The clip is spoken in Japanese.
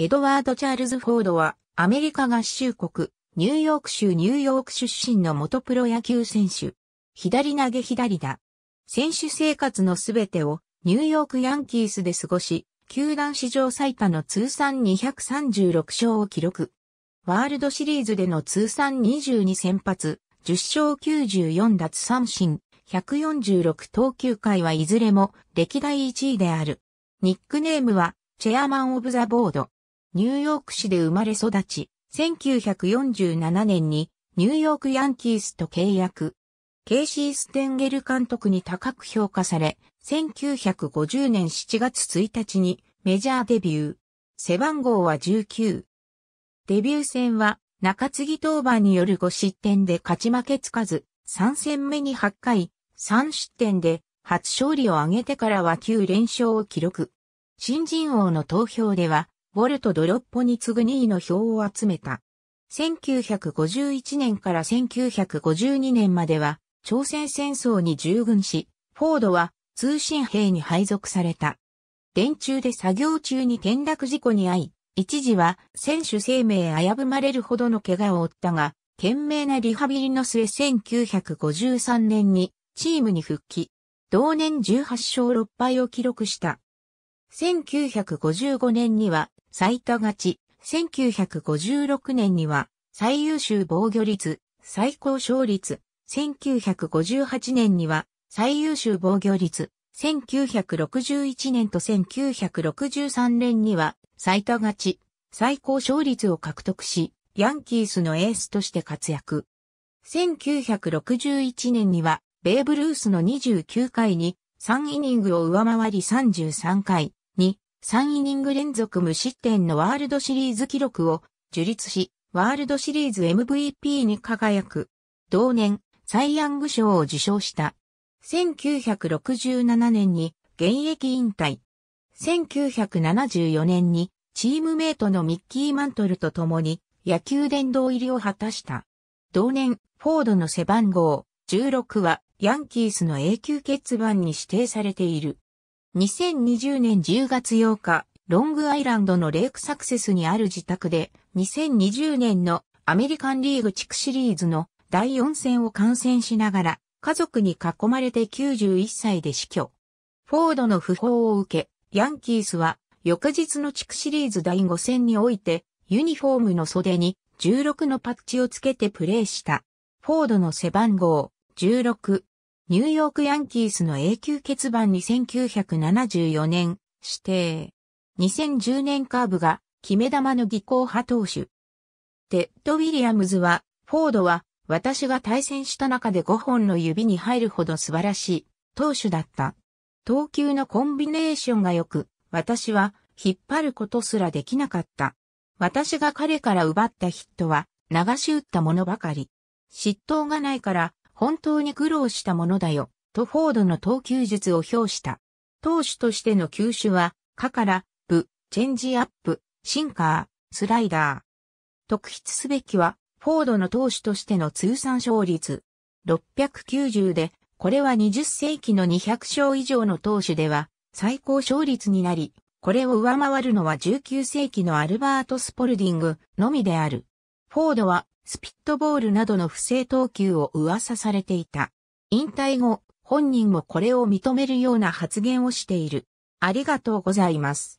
エドワード・チャールズ・フォードは、アメリカ合衆国、ニューヨーク州ニューヨーク出身の元プロ野球選手。左投げ左だ。選手生活のすべてをニューヨークヤンキースで過ごし、球団史上最多の通算236勝を記録。ワールドシリーズでの通算22先発、10勝94奪三振、146投球回はいずれも歴代1位である。ニックネームは、チェアマン・オブ・ザ・ボード。ニューヨーク市で生まれ育ち、1947年にニューヨークヤンキースと契約。ケイシー・ステンゲル監督に高く評価され、1950年7月1日にメジャーデビュー。背番号は19。デビュー戦は中継ぎ登板による5失点で勝ち負けつかず、3戦目に8回、3失点で初勝利を挙げてからは9連勝を記録。新人王の投票ではウォルト・ドロッポに次ぐ2位の票を集めた。1951年から1952年までは、朝鮮戦争に従軍し、フォードは通信兵に配属された。電柱で作業中に転落事故に遭い、一時は選手生命危ぶまれるほどの怪我を負ったが、懸命なリハビリの末1953年にチームに復帰。同年18勝6敗を記録した。1955年には最多勝ち、1956年には最優秀防御率、最高勝率、1958年には最優秀防御率、1961年と1963年には最多勝ち、最高勝率を獲得し、ヤンキースのエースとして活躍。1961年には、ベーブ・ルースの29回に3イニングを上回り33回に3イニング連続無失点のワールドシリーズ記録を樹立し、ワールドシリーズ MVP に輝く。同年、サイ・ヤング賞を受賞した。1967年に現役引退。1974年にチームメイトのミッキー・マントルと共に野球殿堂入りを果たした。同年、フォードの背番号16はヤンキースの永久欠番に指定されている。2020年10月8日、ロングアイランドのレイクサクセスにある自宅で、2020年のアメリカンリーグ地区シリーズの第4戦を観戦しながら、家族に囲まれて91歳で死去。フォードの訃報を受け、ヤンキースは翌日の地区シリーズ第5戦において、ユニフォームの袖に16のパッチをつけてプレーした。フォードの背番号16ニューヨークヤンキースの永久欠番に1974年指定。2010年カーブが決め球の技巧派投手。テッド・ウィリアムズは、フォードは私が対戦した中で5本の指に入るほど素晴らしい投手だった。投球のコンビネーションが良く、私は引っ張ることすらできなかった。私が彼から奪ったヒットは流し打ったものばかり。嫉妬がないから本当に苦労したものだよ、とフォードの投球術を評した。投手としての球種は、カから、ブ、チェンジアップ、シンカー、スライダー。特筆すべきは、フォードの投手としての通算勝率。690で、これは20世紀の200勝以上の投手では、最高勝率になり、これを上回るのは19世紀のアルバート・スポルディングのみである。フォードはスピットボールなどの不正投球を噂されていた。引退後、本人もこれを認めるような発言をしている。ありがとうございます。